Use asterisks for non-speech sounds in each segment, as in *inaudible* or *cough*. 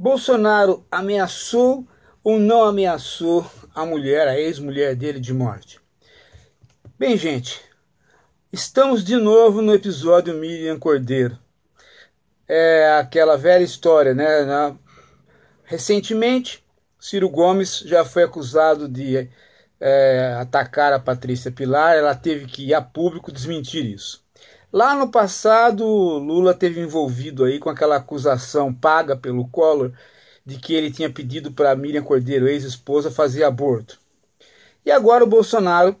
Bolsonaro ameaçou ou não ameaçou a mulher, a ex-mulher dele, de morte? Bem, gente, estamos de novo no episódio Miriam Cordeiro. É aquela velha história, né? Recentemente, Ciro Gomes já foi acusado de é, atacar a Patrícia Pilar, ela teve que ir a público desmentir isso. Lá no passado, Lula teve envolvido aí com aquela acusação paga pelo Collor de que ele tinha pedido para Miriam Cordeiro, ex-esposa, fazer aborto. E agora o Bolsonaro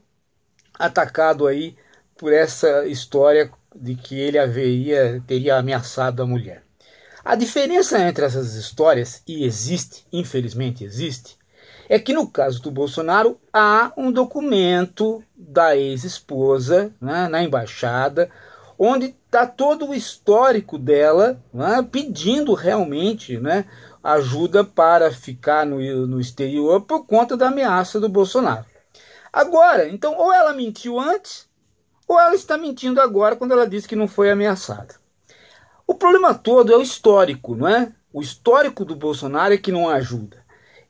atacado aí por essa história de que ele haveria teria ameaçado a mulher. A diferença entre essas histórias e existe, infelizmente existe, é que no caso do Bolsonaro há um documento da ex-esposa né, na embaixada onde está todo o histórico dela, né, pedindo realmente né, ajuda para ficar no, no exterior por conta da ameaça do Bolsonaro. Agora, então, ou ela mentiu antes, ou ela está mentindo agora quando ela diz que não foi ameaçada. O problema todo é o histórico, não é? O histórico do Bolsonaro é que não ajuda.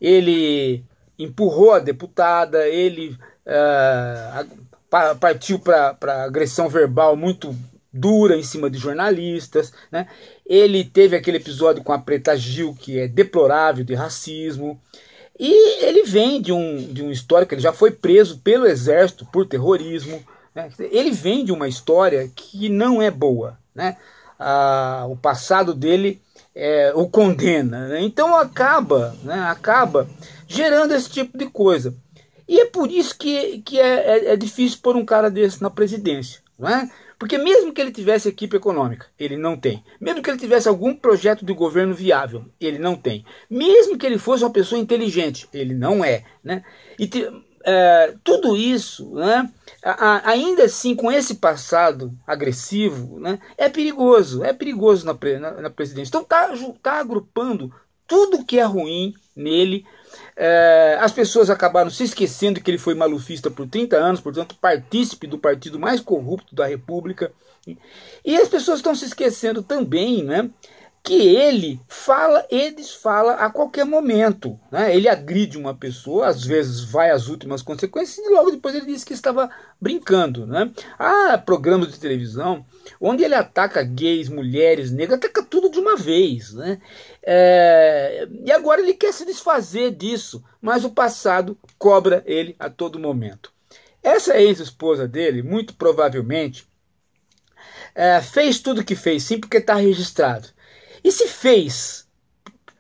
Ele empurrou a deputada, ele uh, partiu para agressão verbal muito dura em cima de jornalistas, né? Ele teve aquele episódio com a Preta Gil que é deplorável de racismo. E ele vem de um, de um histórico, ele já foi preso pelo exército por terrorismo. Né? Ele vem de uma história que não é boa. Né? Ah, o passado dele é, o condena. Né? Então acaba, né? acaba gerando esse tipo de coisa. E é por isso que, que é, é, é difícil pôr um cara desse na presidência. Não é? Porque mesmo que ele tivesse equipe econômica, ele não tem. Mesmo que ele tivesse algum projeto de governo viável, ele não tem. Mesmo que ele fosse uma pessoa inteligente, ele não é. Né? E te, é, tudo isso, né, a, ainda assim, com esse passado agressivo, né, é perigoso, é perigoso na, na, na presidência. Então está tá agrupando tudo que é ruim nele. É, as pessoas acabaram se esquecendo que ele foi malufista por 30 anos, portanto, partícipe do partido mais corrupto da República. E as pessoas estão se esquecendo também, né? Que ele fala e desfala a qualquer momento. Né? Ele agride uma pessoa, às vezes vai às últimas consequências, e logo depois ele diz que estava brincando. Né? Há programas de televisão onde ele ataca gays, mulheres, negras, ataca tudo uma vez. Né? É, e agora ele quer se desfazer disso, mas o passado cobra ele a todo momento. Essa ex-esposa dele, muito provavelmente, é, fez tudo o que fez, sim, porque está registrado. E se fez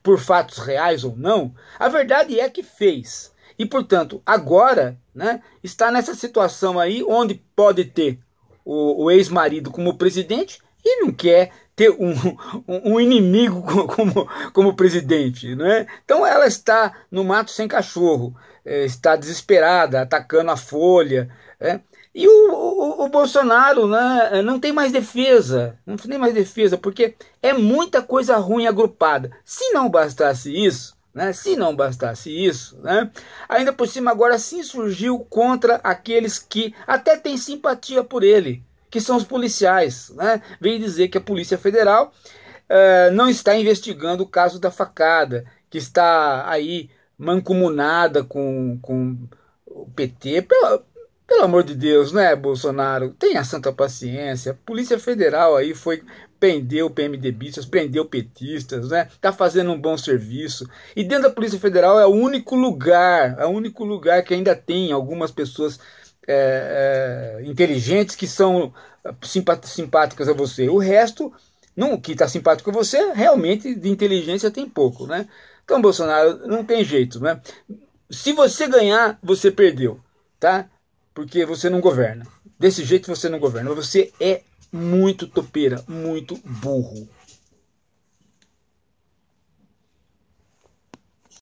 por fatos reais ou não, a verdade é que fez. E, portanto, agora né, está nessa situação aí onde pode ter o, o ex-marido como presidente e não quer ter um, um, inimigo *laughs* como, como presidente. Né? Então ela está no mato sem cachorro, é, está desesperada, atacando a Folha. É? E o, o, o, Bolsonaro né, é, não tem mais defesa, não tem mais defesa, porque é muita coisa ruim agrupada. Se não bastasse isso, né, se não bastasse isso, né, ainda por cima agora se insurgiu contra aqueles que até têm simpatia por ele, que são os policiais. Né? Veio dizer que a Polícia Federal uh, não está investigando o caso da facada, que está aí mancomunada com, com o PT. pelo amor de Deus, né, Bolsonaro? Tenha santa paciência. A Polícia Federal aí foi prendeu PMDBistas, prendeu petistas, né? Tá fazendo um bom serviço. E dentro da Polícia Federal é o único lugar, é o único lugar que ainda tem algumas pessoas é, é, inteligentes que são é, simpáticas a você. O resto, não, que está simpático a você, realmente de inteligência tem pouco, né? Então, Bolsonaro, não tem jeito, né? Se você ganhar, você perdeu, tá? Porque você não governa. Desse jeito você não governa. Você é muito topeira, muito burro.